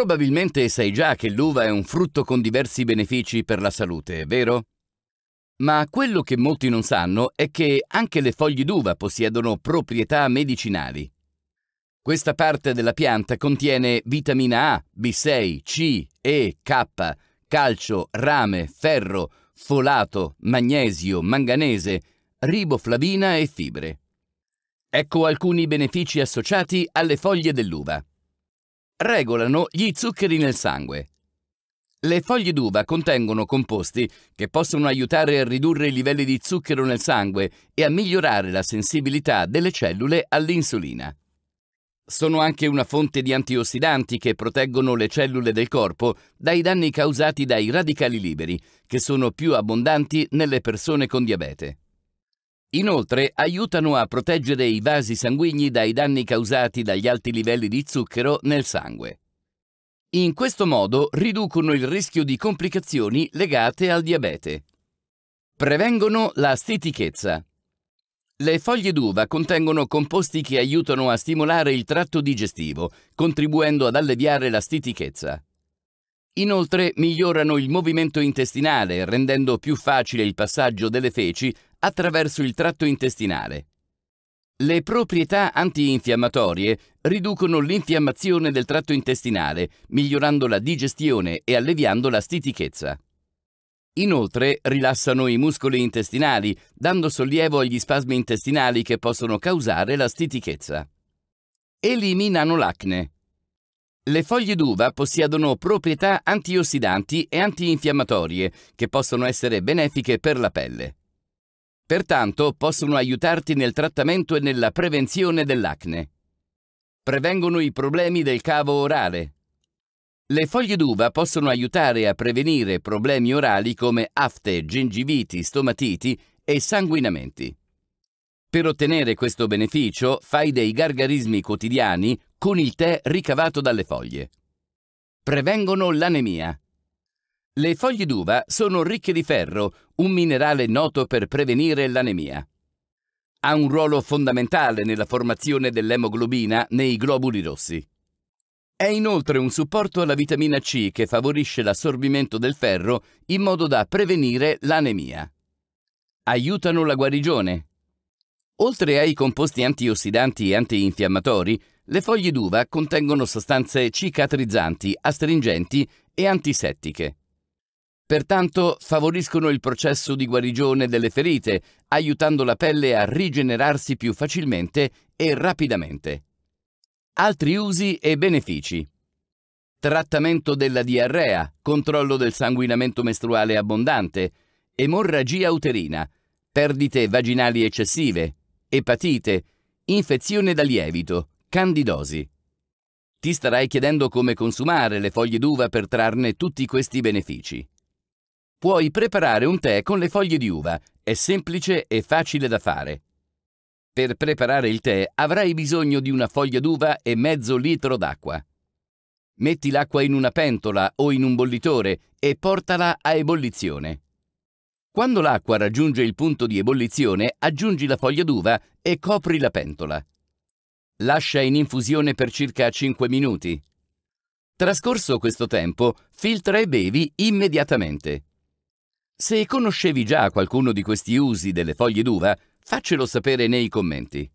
Probabilmente sai già che l'uva è un frutto con diversi benefici per la salute, vero? Ma quello che molti non sanno è che anche le foglie d'uva possiedono proprietà medicinali. Questa parte della pianta contiene vitamina A, B6, C, E, K, calcio, rame, ferro, folato, magnesio, manganese, riboflavina e fibre. Ecco alcuni benefici associati alle foglie dell'uva regolano gli zuccheri nel sangue. Le foglie d'uva contengono composti che possono aiutare a ridurre i livelli di zucchero nel sangue e a migliorare la sensibilità delle cellule all'insulina. Sono anche una fonte di antiossidanti che proteggono le cellule del corpo dai danni causati dai radicali liberi, che sono più abbondanti nelle persone con diabete. Inoltre aiutano a proteggere i vasi sanguigni dai danni causati dagli alti livelli di zucchero nel sangue. In questo modo riducono il rischio di complicazioni legate al diabete. Prevengono la stitichezza. Le foglie d'uva contengono composti che aiutano a stimolare il tratto digestivo, contribuendo ad alleviare la stitichezza. Inoltre migliorano il movimento intestinale rendendo più facile il passaggio delle feci attraverso il tratto intestinale. Le proprietà antinfiammatorie riducono l'infiammazione del tratto intestinale, migliorando la digestione e alleviando la stitichezza. Inoltre rilassano i muscoli intestinali, dando sollievo agli spasmi intestinali che possono causare la stitichezza. Eliminano l'acne. Le foglie d'uva possiedono proprietà antiossidanti e antinfiammatorie che possono essere benefiche per la pelle. Pertanto possono aiutarti nel trattamento e nella prevenzione dell'acne. Prevengono i problemi del cavo orale. Le foglie d'uva possono aiutare a prevenire problemi orali come afte, gingiviti, stomatiti e sanguinamenti. Per ottenere questo beneficio fai dei gargarismi quotidiani con il tè ricavato dalle foglie. Prevengono l'anemia. Le foglie d'uva sono ricche di ferro, un minerale noto per prevenire l'anemia. Ha un ruolo fondamentale nella formazione dell'emoglobina nei globuli rossi. È inoltre un supporto alla vitamina C che favorisce l'assorbimento del ferro in modo da prevenire l'anemia. Aiutano la guarigione, Oltre ai composti antiossidanti e antinfiammatori, le foglie d'uva contengono sostanze cicatrizzanti, astringenti e antisettiche. Pertanto favoriscono il processo di guarigione delle ferite, aiutando la pelle a rigenerarsi più facilmente e rapidamente. Altri usi e benefici. Trattamento della diarrea, controllo del sanguinamento mestruale abbondante, emorragia uterina, perdite vaginali eccessive, epatite, infezione da lievito, candidosi. Ti starai chiedendo come consumare le foglie d'uva per trarne tutti questi benefici. Puoi preparare un tè con le foglie di uva, è semplice e facile da fare. Per preparare il tè avrai bisogno di una foglia d'uva e mezzo litro d'acqua. Metti l'acqua in una pentola o in un bollitore e portala a ebollizione. Quando l'acqua raggiunge il punto di ebollizione, aggiungi la foglia d'uva e copri la pentola. Lascia in infusione per circa 5 minuti. Trascorso questo tempo, filtra e bevi immediatamente. Se conoscevi già qualcuno di questi usi delle foglie d'uva, faccelo sapere nei commenti.